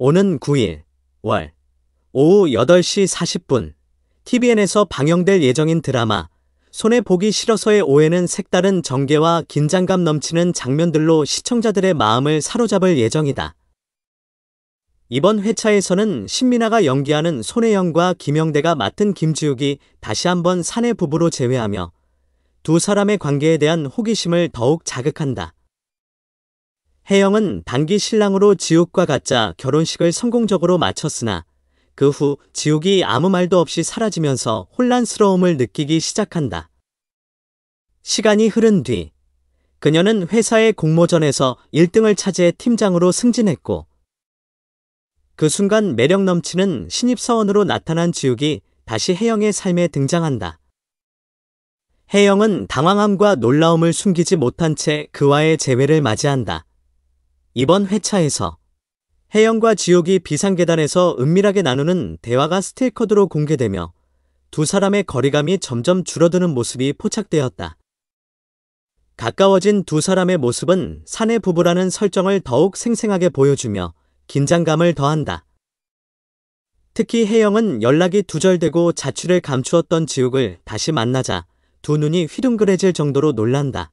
오는 9일 월 오후 8시 40분 TVN에서 방영될 예정인 드라마 손에 보기 싫어서의 오해는 색다른 전개와 긴장감 넘치는 장면들로 시청자들의 마음을 사로잡을 예정이다. 이번 회차에서는 신민아가 연기하는 손혜영과 김영대가 맡은 김지욱이 다시 한번 사내 부부로 재회하며 두 사람의 관계에 대한 호기심을 더욱 자극한다. 혜영은 단기 신랑으로 지옥과 가짜 결혼식을 성공적으로 마쳤으나 그 후 지옥이 아무 말도 없이 사라지면서 혼란스러움을 느끼기 시작한다. 시간이 흐른 뒤 그녀는 회사의 공모전에서 1등을 차지해 팀장으로 승진했고 그 순간 매력 넘치는 신입사원으로 나타난 지욱이 다시 혜영의 삶에 등장한다. 혜영은 당황함과 놀라움을 숨기지 못한 채 그와의 재회를 맞이한다. 이번 회차에서 해영과 지옥이 비상계단에서 은밀하게 나누는 대화가 스틸커드로 공개되며 두 사람의 거리감이 점점 줄어드는 모습이 포착되었다. 가까워진 두 사람의 모습은 사내 부부라는 설정을 더욱 생생하게 보여주며 긴장감을 더한다. 특히 해영은 연락이 두절되고 자취를 감추었던 지옥을 다시 만나자 두 눈이 휘둥그레질 정도로 놀란다.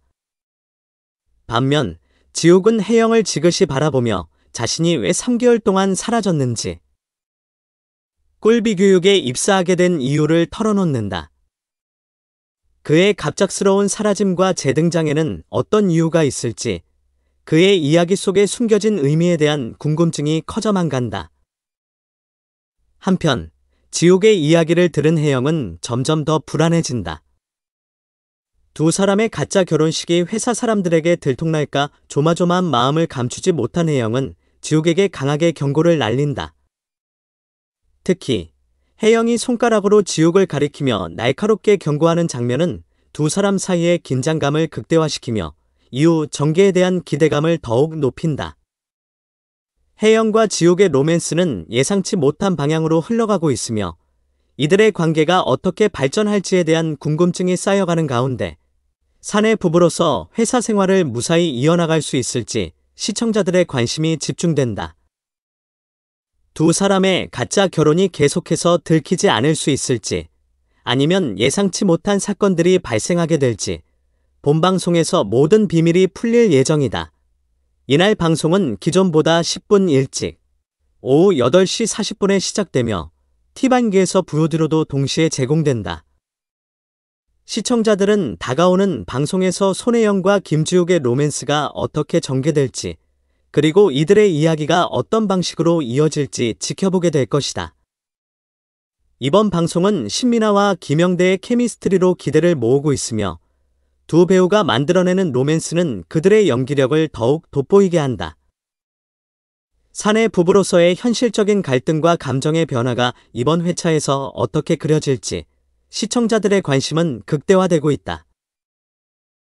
반면 지옥은 해영을 지그시 바라보며 자신이 왜 3개월 동안 사라졌는지 꼴비 교육에 입사하게 된 이유를 털어놓는다. 그의 갑작스러운 사라짐과 재등장에는 어떤 이유가 있을지 그의 이야기 속에 숨겨진 의미에 대한 궁금증이 커져만 간다. 한편 지옥의 이야기를 들은 해영은 점점 더 불안해진다. 두 사람의 가짜 결혼식이 회사 사람들에게 들통날까 조마조마한 마음을 감추지 못한 혜영은 지욱에게 강하게 경고를 날린다. 특히 혜영이 손가락으로 지욱을 가리키며 날카롭게 경고하는 장면은 두 사람 사이의 긴장감을 극대화시키며 이후 전개에 대한 기대감을 더욱 높인다. 혜영과 지옥의 로맨스는 예상치 못한 방향으로 흘러가고 있으며 이들의 관계가 어떻게 발전할지에 대한 궁금증이 쌓여가는 가운데 사내 부부로서 회사 생활을 무사히 이어나갈 수 있을지 시청자들의 관심이 집중된다. 두 사람의 가짜 결혼이 계속해서 들키지 않을 수 있을지 아니면 예상치 못한 사건들이 발생하게 될지 본방송에서 모든 비밀이 풀릴 예정이다. 이날 방송은 기존보다 10분 일찍 오후 8시 40분에 시작되며 티반기에서 부여드로도 동시에 제공된다. 시청자들은 다가오는 방송에서 손혜영과 김지욱의 로맨스가 어떻게 전개될지 그리고 이들의 이야기가 어떤 방식으로 이어질지 지켜보게 될 것이다. 이번 방송은 신민아와 김영대의 케미스트리로 기대를 모으고 있으며 두 배우가 만들어내는 로맨스는 그들의 연기력을 더욱 돋보이게 한다. 사내 부부로서의 현실적인 갈등과 감정의 변화가 이번 회차에서 어떻게 그려질지 시청자들의 관심은 극대화되고 있다.